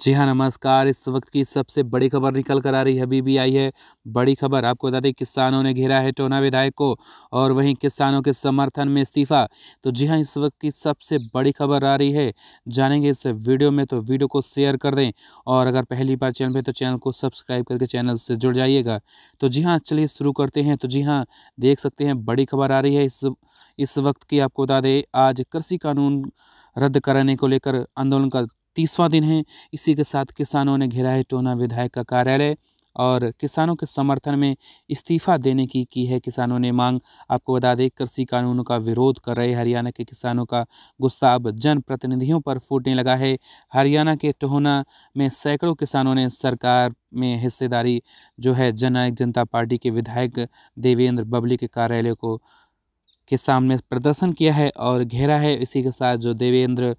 जी हाँ नमस्कार इस वक्त की सबसे बड़ी खबर निकल कर आ रही है अभी भी आई है बड़ी खबर आपको बता दें किसानों ने घेरा है टोना विधायक को और वहीं किसानों के समर्थन में इस्तीफा तो जी हाँ इस वक्त की सबसे बड़ी खबर आ रही है जानेंगे इस वीडियो में तो वीडियो को शेयर कर दें और अगर पहली बार चैनल पर तो चैनल को सब्सक्राइब करके चैनल से जुड़ जाइएगा तो जी हाँ चलिए शुरू करते हैं तो जी हाँ देख सकते हैं बड़ी खबर आ रही है इस इस वक्त की आपको बता दें आज कृषि कानून रद्द कराने को लेकर आंदोलन का तीसवां दिन है इसी के साथ किसानों ने घेरा है टोना विधायक का कार्यालय और किसानों के समर्थन में इस्तीफा देने की की है किसानों ने मांग आपको बता दें कृषि कानूनों का विरोध कर रहे हरियाणा के किसानों का गुस्सा अब जनप्रतिनिधियों पर फूटने लगा है हरियाणा के टोहना में सैकड़ों किसानों ने सरकार में हिस्सेदारी जो है जननायक जनता पार्टी के विधायक देवेंद्र बबली के कार्यालय को के सामने प्रदर्शन किया है और घेरा है इसी के साथ जो देवेंद्र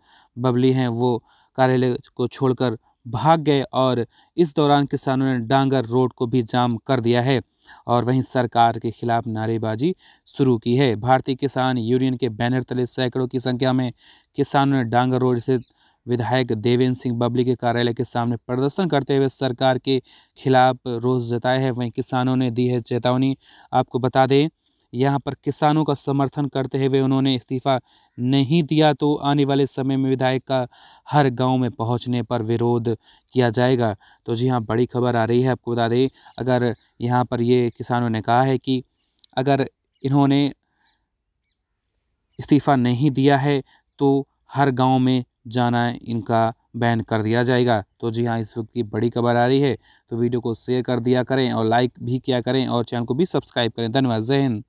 बबली हैं वो कार्यालय को छोड़कर भाग गए और इस दौरान किसानों ने डांगर रोड को भी जाम कर दिया है और वहीं सरकार के खिलाफ नारेबाजी शुरू की है भारतीय किसान यूनियन के बैनर तले सैकड़ों की संख्या में किसानों ने डांगर रोड स्थित विधायक देवेंद्र सिंह बबली के कार्यालय के सामने प्रदर्शन करते हुए सरकार के खिलाफ रोष जताया है वहीं किसानों ने दी है चेतावनी आपको बता दें यहाँ पर किसानों का समर्थन करते हुए उन्होंने इस्तीफा नहीं दिया तो आने वाले समय में विधायक का हर गांव में पहुंचने पर विरोध किया जाएगा तो जी हाँ बड़ी खबर आ रही है आपको बता दें अगर यहाँ पर ये किसानों ने कहा है कि अगर इन्होंने इस्तीफ़ा नहीं दिया है तो हर गांव में जाना इनका बैन कर दिया जाएगा तो जी हाँ इस वक्त की बड़ी खबर आ रही है तो वीडियो को शेयर कर दिया करें और लाइक भी किया करें और चैनल को भी सब्सक्राइब करें धन्यवाद जय हिंद